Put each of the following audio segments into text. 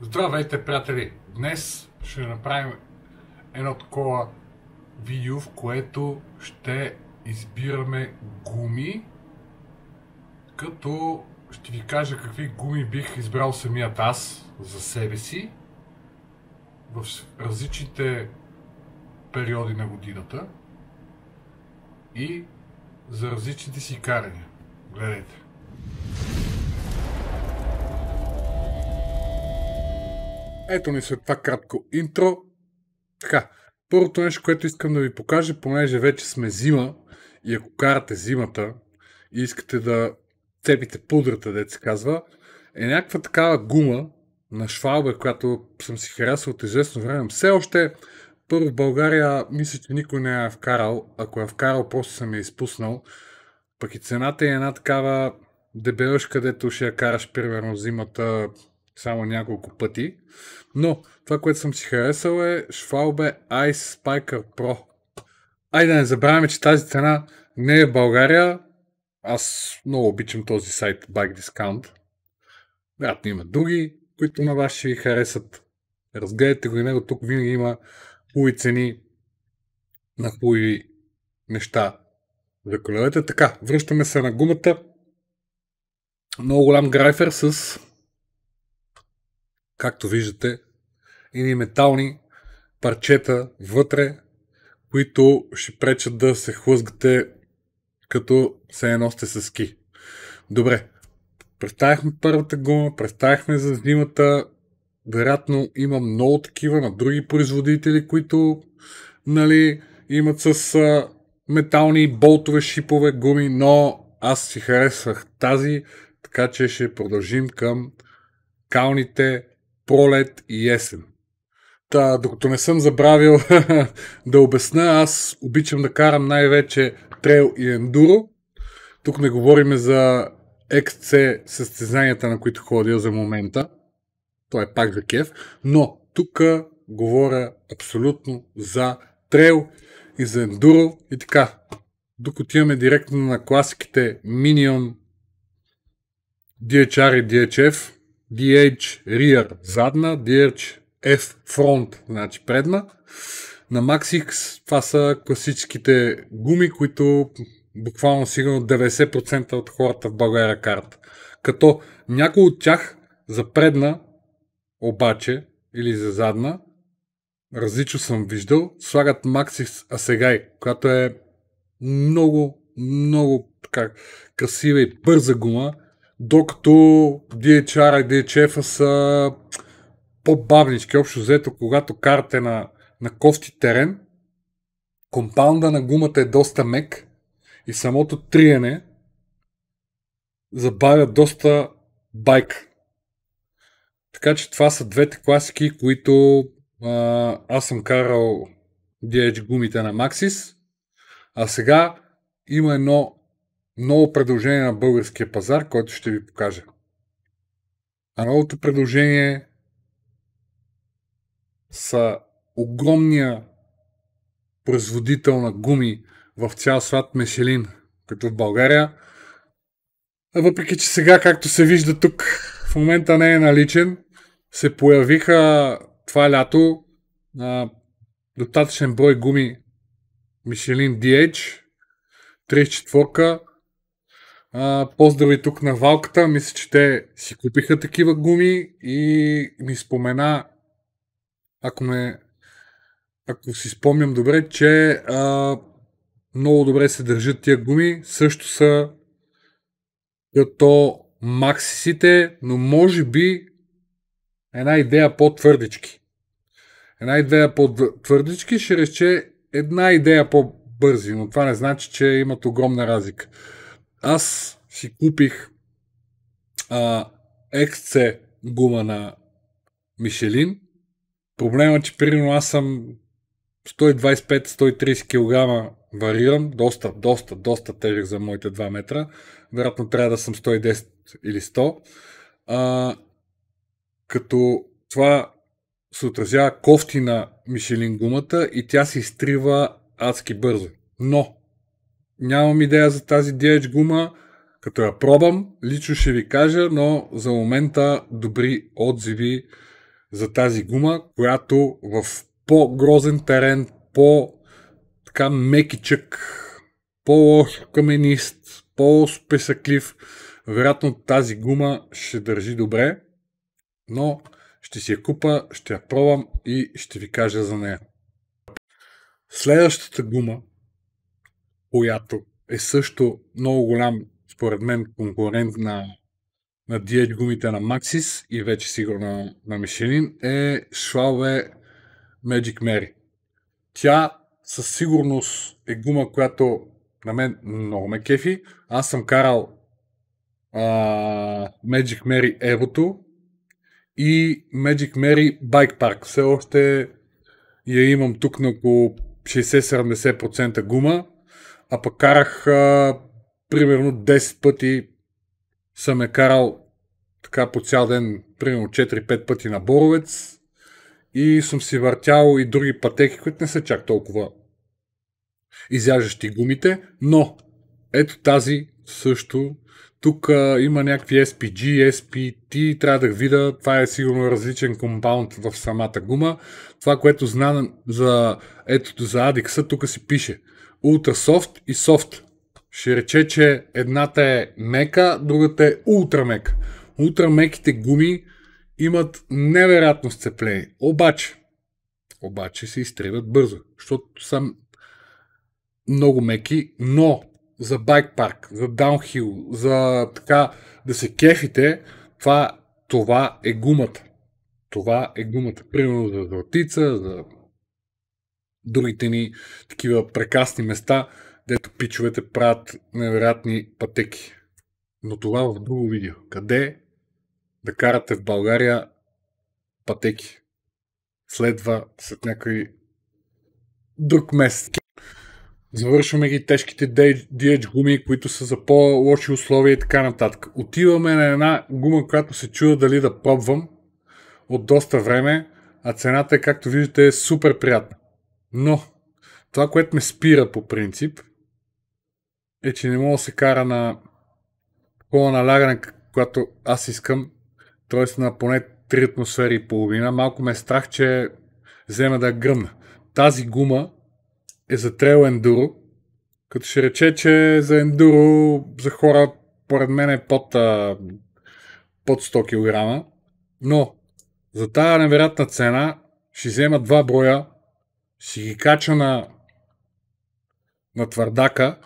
Здравейте, приятели! Днес ще направим едно такова видео, в което ще избираме гуми, като ще ви кажа какви гуми бих избрал самият аз за себе си в различните периоди на годината и за различните си карания. Гледайте! Ето ни след това кратко интро. Така, първото нещо, което искам да ви покажа, понеже вече сме зима и ако карате зимата и искате да цепите пудрата, дете се казва, е някаква такава гума на швалба, която съм си харесал от известно време. Все още първо в България мисля, че никой не е вкарал. Ако е вкарал, просто съм я изпуснал. Пък и цената е една такава дебелъж, където ще я караш примерно зимата само няколко пъти. Но това, което съм си харесал е Schwalbe Ice Spiker Pro. Айде да не забравяме, че тази цена не е в България. Аз много обичам този сайт Bike Discount. Вероятно има други, които на вас ще ви харесат. Разгледайте го и него. Тук винаги има хубави цени на хубави неща за колелете. Така, връщаме се на гумата. Много голям грайфер с както виждате, едни метални парчета вътре, които ще пречат да се хлъзгате като се едно сте с ски. Добре, представяхме първата гума, представяхме за зимата, вероятно има много такива на други производители, които нали, имат с а, метални болтове, шипове, гуми, но аз си харесвах тази, така че ще продължим към калните пролет и есен. Та, докато не съм забравил да обясня, аз обичам да карам най-вече трейл и ендуро. Тук не говорим за XC състезанията, на които ходя за момента. То е пак за кеф. Но тук говоря абсолютно за трейл и за ендуро и така. Докато отиваме директно на класиките Minion, DHR и DHF, DH Rear задна, DH F Front, значи предна. На Maxx това са класическите гуми, които буквално сигурно 90% от хората в България карат. Като някои от тях за предна обаче или за задна, различно съм виждал, слагат Maxx Асегай, която е много, много така красива и бърза гума, докато DHR и DHF са по-бавнички. Общо взето, когато карате на, на кости терен, компаунда на гумата е доста мек и самото триене забавя доста байк. Така че това са двете класики, които а, аз съм карал DH гумите на Maxis. А сега има едно ново предложение на българския пазар, което ще ви покажа. А новото предложение са огромния производител на гуми в цял свят Мешелин, като в България. А въпреки, че сега, както се вижда тук, в момента не е наличен, се появиха това лято на достатъчен брой гуми Мишелин DH, 34-ка, а, поздрави тук на Валката. Мисля, че те си купиха такива гуми и ми спомена, ако ме ако си спомням добре, че а, много добре се държат тия гуми. Също са като максисите, но може би една идея по-твърдички. Една идея по-твърдички ще рече една идея по-бързи, но това не значи, че имат огромна разлика аз си купих а, XC гума на Мишелин. Проблема е, че примерно аз съм 125-130 кг варирам, доста, доста, доста тежък за моите 2 метра. Вероятно трябва да съм 110 или 100. А, като това се отразява кофти на Мишелин гумата и тя се изтрива адски бързо. Но Нямам идея за тази DH гума. Като я пробвам, лично ще ви кажа, но за момента добри отзиви за тази гума, която в по-грозен терен, по така мекичък, по-лош каменист, по-спесъклив, вероятно тази гума ще държи добре, но ще си я купа, ще я пробвам и ще ви кажа за нея. Следващата гума, която е също много голям, според мен, конкурент на, на DH гумите на Maxis и вече сигурно на, Мишелин е Schwalbe Magic Mary. Тя със сигурност е гума, която на мен много ме кефи. Аз съм карал а, Magic Mary Евото и Magic Mary Bike Park. Все още я имам тук на около 60-70% гума а пък карах а, примерно 10 пъти съм е карал така по цял ден, примерно 4-5 пъти на Боровец и съм си въртял и други пътеки, които не са чак толкова изяждащи гумите, но ето тази също. Тук а, има някакви SPG, SPT, трябва да видя, това е сигурно различен компаунд в самата гума. Това, което знам за, ето, за Адикса, тук си пише – ултрасофт и софт. Ще рече, че едната е мека, другата е ултрамека. Ултрамеките гуми имат невероятно сцепление. Обаче, обаче се изтриват бързо, защото са много меки, но за байк парк, за даунхил, за така да се кефите, това, това е гумата. Това е гумата. Примерно за златица, за думите ни такива прекрасни места, дето пичовете правят невероятни пътеки. Но това в друго видео. Къде да карате в България пътеки? Следва след някой друг месец. Завършваме ги тежките DH гуми, които са за по-лоши условия и така нататък. Отиваме на една гума, която се чуда дали да пробвам от доста време, а цената е, както виждате, е супер приятна. Но това, което ме спира по принцип, е, че не мога да се кара на такова налягане, когато аз искам, т.е. на поне 3 атмосфери и половина. Малко ме е страх, че взема да гръмна. Тази гума е за трейл ендуро, като ще рече, че за ендуро, за хора, поред мен е под, а, под 100 кг. Но за тази невероятна цена ще взема два броя ще ги кача на, на твърдака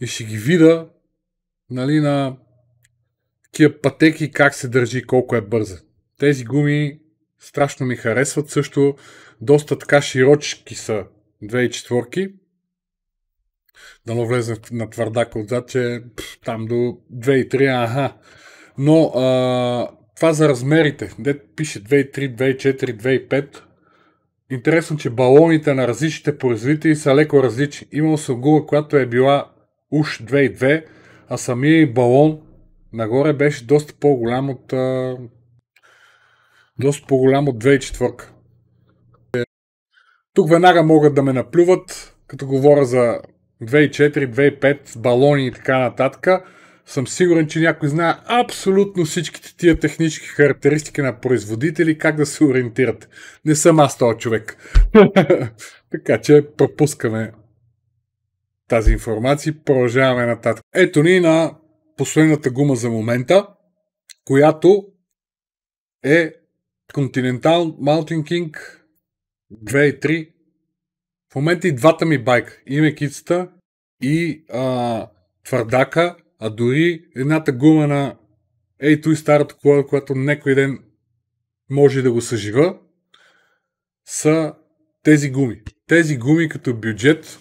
и ще ги вида нали, на такива пътеки как се държи, колко е бърза. Тези гуми страшно ми харесват също. Доста така широчки са 2.4. Дано влезе на твърдака отзад, че пф, там до 2.3, аха. Но а, това за размерите, де пише 2.3, 2.4, 2.5, интересно, че балоните на различните производители са леко различни. Имал съм гула, която е била уж 2,2, а самия балон нагоре беше доста по-голям от а... доста по-голям от 2,4. Тук веднага могат да ме наплюват, като говоря за 2,4, 2,5 балони и така нататък съм сигурен, че някой знае абсолютно всичките тия технически характеристики на производители, как да се ориентират. Не съм аз този човек. така че пропускаме тази информация и продължаваме нататък. Ето ни на последната гума за момента, която е Continental Mountain King 2 и 3. В момента и двата ми байка, и мекицата, и а, твърдака, а дори едната гума на ей той старата кола, която някой ден може да го съжива, са тези гуми. Тези гуми като бюджет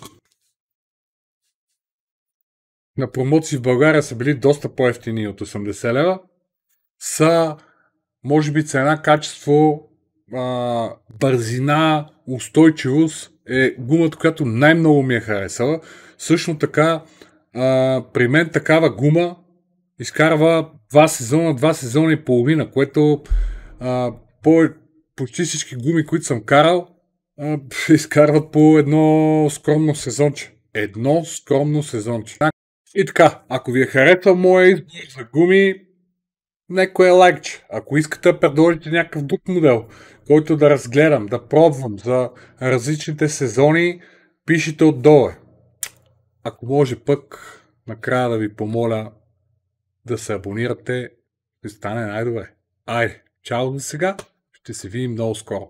на промоции в България са били доста по-ефтини от 80 лева. Са, може би, цена, качество, бързина, устойчивост е гумата, която най-много ми е харесала. Също така, а, при мен такава гума изкарва два сезона, два сезона и половина, което а, по, почти всички гуми, които съм карал, а, изкарват по едно скромно сезонче. Едно скромно сезонче. И така, ако ви е харесал моя избор за гуми, неко е лайкче. Ако искате да предложите някакъв друг модел, който да разгледам, да пробвам за различните сезони, пишете отдолу. Ако може пък, накрая да ви помоля да се абонирате, ще стане най-добре. Айде, чао за сега, ще се видим много скоро.